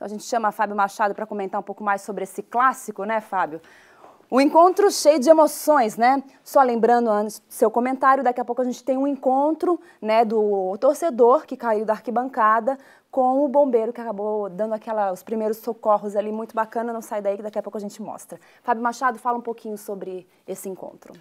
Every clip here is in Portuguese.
Então a gente chama Fábio Machado para comentar um pouco mais sobre esse clássico, né, Fábio? Um encontro cheio de emoções, né? Só lembrando antes do seu comentário, daqui a pouco a gente tem um encontro, né, do torcedor que caiu da arquibancada com o bombeiro que acabou dando aquela, os primeiros socorros ali, muito bacana, não sai daí que daqui a pouco a gente mostra. Fábio Machado, fala um pouquinho sobre esse encontro.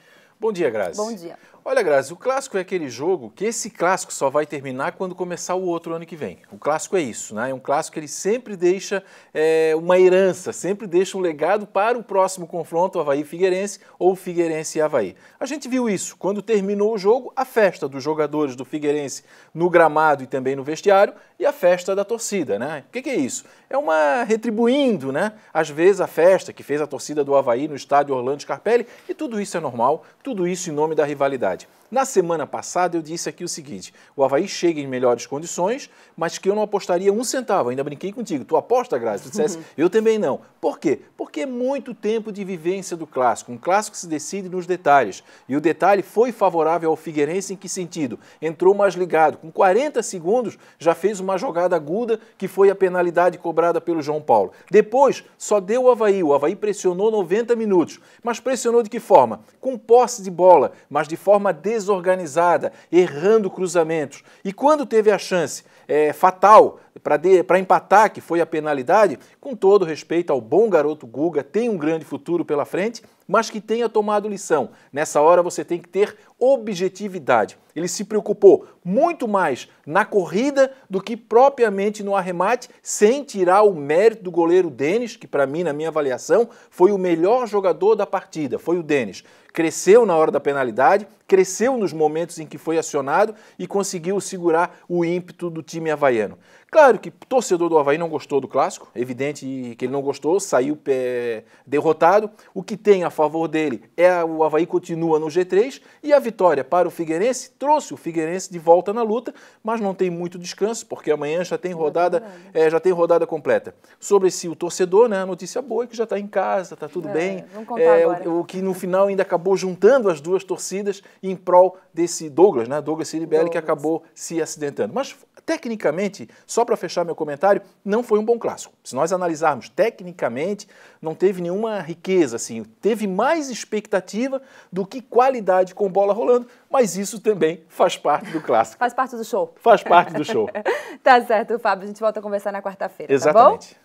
Bom dia, Grazi. Bom dia. Olha, Grazi, o clássico é aquele jogo que esse clássico só vai terminar quando começar o outro ano que vem. O clássico é isso, né? É um clássico que ele sempre deixa é, uma herança, sempre deixa um legado para o próximo confronto Havaí-Figueirense ou Figueirense e Havaí. A gente viu isso quando terminou o jogo, a festa dos jogadores do Figueirense no gramado e também no vestiário e a festa da torcida, né? O que, que é isso? É uma retribuindo, né? Às vezes a festa que fez a torcida do Havaí no estádio Orlando Scarpelli e tudo isso é normal, tudo isso em nome da rivalidade. Na semana passada eu disse aqui o seguinte: o Havaí chega em melhores condições, mas que eu não apostaria um centavo. Ainda brinquei contigo. Tu aposta, Grazi? Tu dissesse, eu também não. Por quê? Porque é muito tempo de vivência do clássico. Um clássico se decide nos detalhes. E o detalhe foi favorável ao Figueirense em que sentido? Entrou mais ligado. Com 40 segundos já fez uma jogada aguda que foi a penalidade cobrada pelo João Paulo. Depois só deu o Havaí. O Havaí pressionou 90 minutos. Mas pressionou de que forma? Com posse de bola, mas de forma desesperada desorganizada, errando cruzamentos. E quando teve a chance é, fatal para empatar, que foi a penalidade, com todo respeito ao bom garoto Guga, tem um grande futuro pela frente, mas que tenha tomado lição. Nessa hora você tem que ter objetividade. Ele se preocupou muito mais na corrida do que propriamente no arremate, sem tirar o mérito do goleiro Denis, que para mim, na minha avaliação, foi o melhor jogador da partida, foi o Denis. Cresceu na hora da penalidade, cresceu nos momentos em que foi acionado e conseguiu segurar o ímpeto do time havaiano. Claro que o torcedor do Havaí não gostou do clássico, é evidente que ele não gostou, saiu pé derrotado. O que tem a favor dele é o Havaí continua no G3 e a vitória para o Figueirense trouxe o Figueirense de volta na luta, mas não tem muito descanso porque amanhã já tem rodada, é, já tem rodada completa. Sobre se o torcedor, né, a notícia boa é que já está em casa, está tudo é, bem. Vamos contar é, agora. O, o, que no final ainda acabou juntando as duas torcidas em prol desse Douglas, né, Douglas Ciribelli, Douglas. que acabou se acidentando. Mas tecnicamente só só para fechar meu comentário, não foi um bom clássico. Se nós analisarmos tecnicamente, não teve nenhuma riqueza, assim, teve mais expectativa do que qualidade com bola rolando, mas isso também faz parte do clássico. Faz parte do show. Faz parte do show. tá certo, Fábio. A gente volta a conversar na quarta-feira. Tá Exatamente. Tá